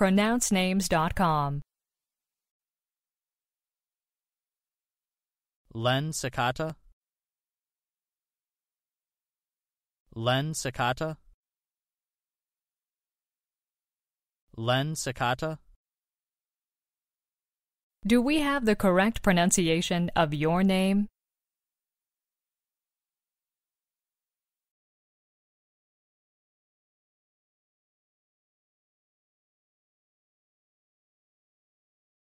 pronouncenames.com. Len Sakata Len Sakata Len Sakata Do we have the correct pronunciation of your name?